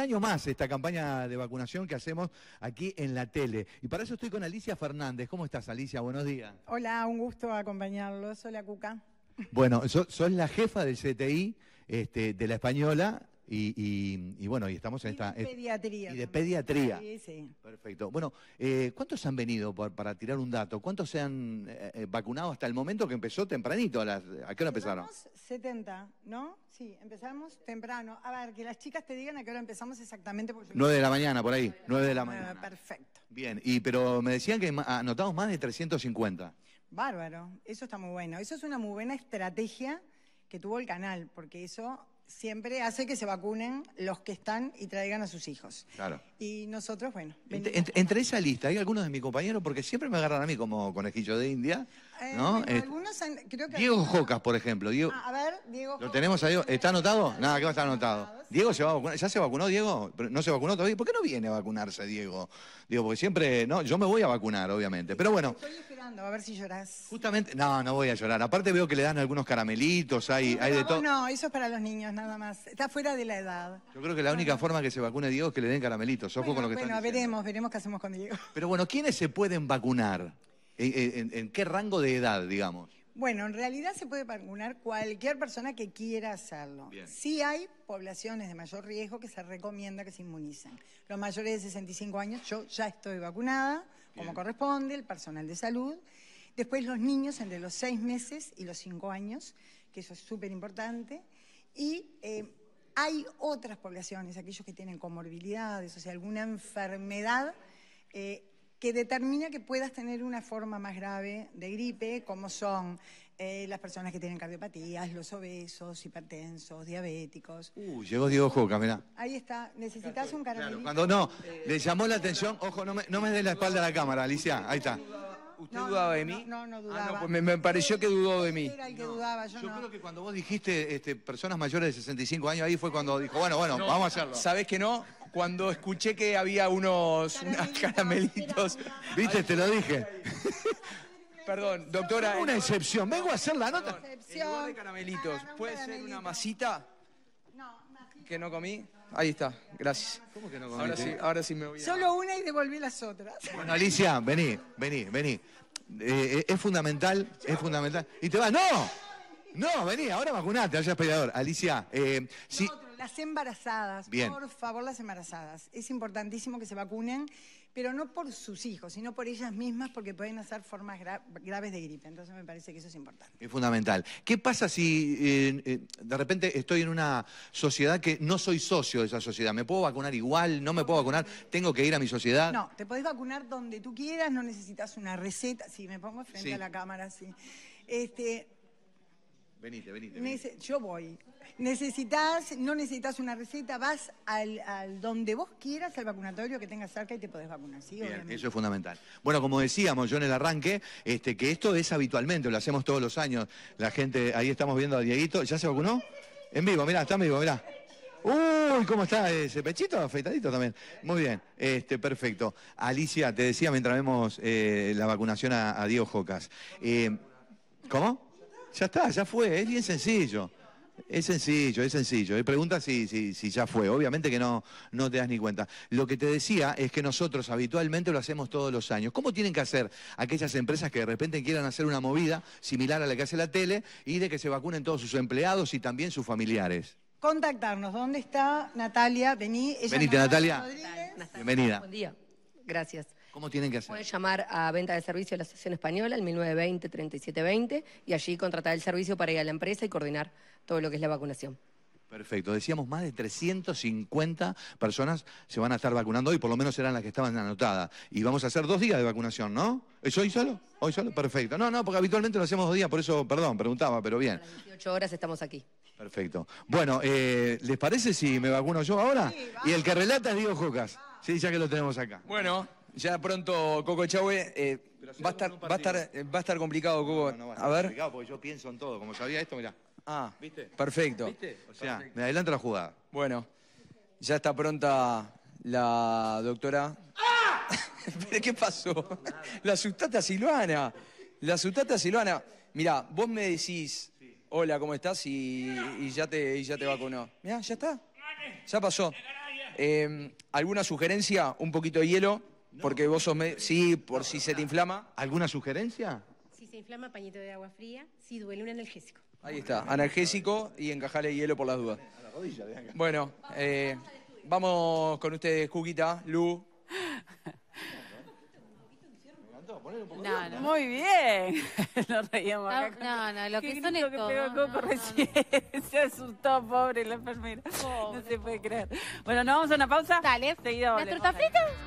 año más esta campaña de vacunación que hacemos aquí en la tele. Y para eso estoy con Alicia Fernández. ¿Cómo estás, Alicia? Buenos días. Hola, un gusto acompañarlos. Hola, Cuca. Bueno, soy la jefa del CTI este, de la Española y, bueno, y estamos en esta... De pediatría. Y de pediatría. Sí, sí. Perfecto. Bueno, eh, ¿cuántos han venido para tirar un dato? ¿Cuántos se han eh, eh, vacunado hasta el momento que empezó tempranito? ¿A, qué hora empezaron? 70, ¿no? Sí, empezamos temprano. A ver, que las chicas te digan a qué hora empezamos exactamente. 9 de la mañana, por ahí. 9 de la mañana. Perfecto. Bien, y pero me decían que anotamos más de 350. Bárbaro, eso está muy bueno. Eso es una muy buena estrategia que tuvo el canal, porque eso siempre hace que se vacunen los que están y traigan a sus hijos. Claro. Y nosotros, bueno. Entre, esa lista, hay algunos de mis compañeros, porque siempre me agarran a mí como conejillo de India. Eh, ¿no? Este, algunos han, Diego Jocas, por ejemplo. Ah, a ver, Diego. ¿Lo tenemos ahí. ¿Está anotado? Nada, que va a estar anotado. Diego se va a vacunar. ¿Ya se vacunó, Diego? ¿No se vacunó todavía? ¿Por qué no viene a vacunarse, Diego? Digo, porque siempre. No, yo me voy a vacunar, obviamente. Pero bueno. Estoy esperando, a ver si llorás. Justamente. No, no voy a llorar. Aparte veo que le dan algunos caramelitos, hay, hay de todo. No, eso es para los niños, nada más. Está fuera de la edad. Yo creo que la única forma que se vacune Diego es que le den caramelitos. Ojo bueno, con lo que Bueno, veremos, veremos qué hacemos con Diego. Pero bueno, ¿quiénes se pueden vacunar? ¿En, qué rango de edad, digamos? Bueno, en realidad se puede vacunar cualquier persona que quiera hacerlo. Sí hay poblaciones de mayor riesgo que se recomienda que se inmunicen. Los mayores de 65 años, yo ya estoy vacunada, como corresponde, el personal de salud. Después los niños entre los 6 meses y los 5 años, que eso es súper importante. Y eh, hay otras poblaciones, aquellos que tienen comorbilidades, o sea, alguna enfermedad eh, que determina que puedas tener una forma más grave de gripe, como son eh, las personas que tienen cardiopatías, los obesos, hipertensos, diabéticos. Uy, uh, llegó Diego Joca, mirá. Ahí está, necesitas un caramelito. cuando no, le llamó la atención, ojo, no me, no me des la espalda a la cámara, Alicia, ahí está. ¿Usted dudaba de mí? No, no, ah, dudaba. Pues me, pareció que dudó de mí. yo, creo que cuando vos dijiste este, personas mayores de 65 años, ahí fue cuando dijo, bueno, bueno, vamos a hacerlo. ¿Sabés que no? Cuando escuché que había unos caramelitos. Viste, te lo dije. Perdón, doctora. Una excepción, vengo a hacer la nota. Excepción. En caramelitos, ¿puede ser una masita? que no comí. Ahí está, gracias. ¿Cómo que no comí? Ahora sí, me voy. Solo una y devolví las otras. Bueno, Alicia, vení, vení, vení. Eh, eh, es fundamental, es fundamental. Y te va... no, no, vení, ahora vacunate, allá es peleador. Alicia, eh, si... Las embarazadas, por favor, las embarazadas. Es importantísimo que se vacunen, pero no por sus hijos, sino por ellas mismas, porque pueden hacer formas graves de gripe. Entonces me parece que eso es importante. Es fundamental. ¿Qué pasa si eh, eh, de repente estoy en una sociedad que no soy socio de esa sociedad? ¿Me puedo vacunar igual? ¿No me puedo vacunar? ¿Tengo que ir a mi sociedad? No, te podés vacunar donde tú quieras, no necesitas una receta. Sí, me pongo frente a la cámara, sí. Este, Venite, venite. yo voy. Necesitas, no necesitas una receta, vas al, donde vos quieras, al vacunatorio que tengas cerca y te podés vacunar, eso es fundamental. Bueno, como decíamos yo en el arranque, este, que esto es habitualmente, lo hacemos todos los años. La gente, ahí estamos viendo a Dieguito, ¿ya se vacunó? En vivo, mirá, está en vivo, mirá. Uy, ¿cómo está ese pechito? Afeitadito también. Muy bien, este, perfecto. Alicia, te decía mientras vemos eh, la vacunación a, Diego Jocas. Eh, ¿Cómo? Ya está, ya fue, es bien sencillo. Es sencillo, es sencillo. Y pregunta si, si, si, ya fue. Obviamente que no, no te das ni cuenta. Lo que te decía es que nosotros habitualmente lo hacemos todos los años. ¿Cómo tienen que hacer aquellas empresas que de repente quieran hacer una movida similar a la que hace la tele y de que se vacunen todos sus empleados y también sus familiares? Contactarnos. ¿Dónde está Natalia? Vení. Ella Natalia. Natalia. Bienvenida. Buen día. Gracias. ¿Cómo tienen que hacer? Pueden llamar a venta de servicio de la Asociación Española al 1920-3720 y allí contratar el servicio para ir a la empresa y coordinar todo lo que es la vacunación. Perfecto, decíamos más de 350 personas se van a estar vacunando hoy, por lo menos eran las que estaban anotadas. Y vamos a hacer dos días de vacunación, ¿no? ¿Es hoy solo? Hoy solo, perfecto. No, no, porque habitualmente lo hacemos dos días, por eso, perdón, preguntaba, pero bien. A las horas estamos aquí. Perfecto. Bueno, eh, ¿les parece si me vacuno yo ahora? Sí, y el que relata es Diego Jocas. Sí, ya que lo tenemos acá. Bueno. Ya pronto, Coco Echagüe, eh, va, a estar, va, a estar, eh, va a estar complicado, Coco. a, ver. porque yo pienso en todo. Como sabía esto, mirá. Ah, ah ¿viste? Perfecto. ¿Viste? O sea, me adelanta la jugada. Bueno, ya está pronta la doctora. ¡Ah! qué pasó? la sustata Silvana. La sustata Silvana. Mirá, vos me decís, hola, ¿cómo estás? Y, ya te, ya te vacunó. Mirá, ya está. Ya pasó. Em, ¿Alguna sugerencia? Un poquito de hielo. Porque vos sos... me- Sí, por si se te inflama. ¿Alguna sugerencia? Si se inflama, pañito de agua fría. Si duele, un analgésico. Ahí está, analgésico y encajale hielo por las dudas. Bueno, eh, vamos con ustedes, Cuquita, Lu. No, Muy bien. Nos reíamos acá. No, no, lo que son esto. todo. que no, Se asustó, pobre la enfermera. No se puede creer. Bueno, ¿nos vamos a una pausa? Dale. Seguido. La